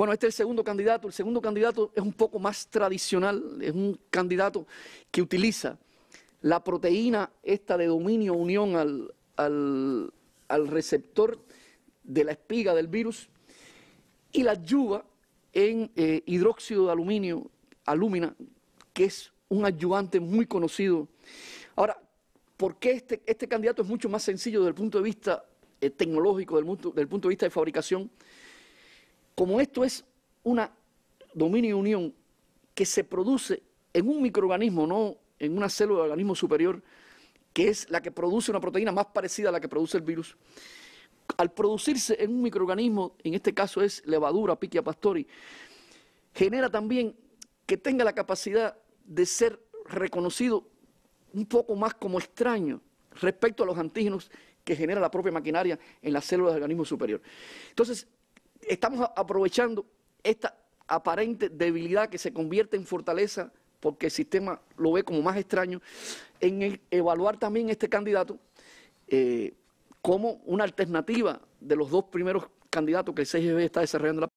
Bueno, este es el segundo candidato. El segundo candidato es un poco más tradicional, es un candidato que utiliza la proteína esta de dominio unión al, receptor de la espiga del virus y la ayuda en eh, hidróxido de aluminio, alúmina, que es un ayudante muy conocido. Ahora, ¿por qué este, este candidato es mucho más sencillo desde el punto de vista eh, tecnológico, del, desde el punto de vista de fabricación? Como esto es una dominio y unión que se produce en un microorganismo, no en una célula del organismo superior, que es la que produce una proteína más parecida a la que produce el virus. Al producirse en un microorganismo, en este caso es levadura, Piquia pastori, genera también que tenga la capacidad de ser reconocido un poco más como extraño respecto a los antígenos que genera la propia maquinaria en las células del organismo superior. Entonces, estamos aprovechando esta aparente debilidad que se convierte en fortaleza porque el sistema lo ve como más extraño, en evaluar también este candidato eh, como una alternativa de los dos primeros candidatos que el CGB está desarrollando. La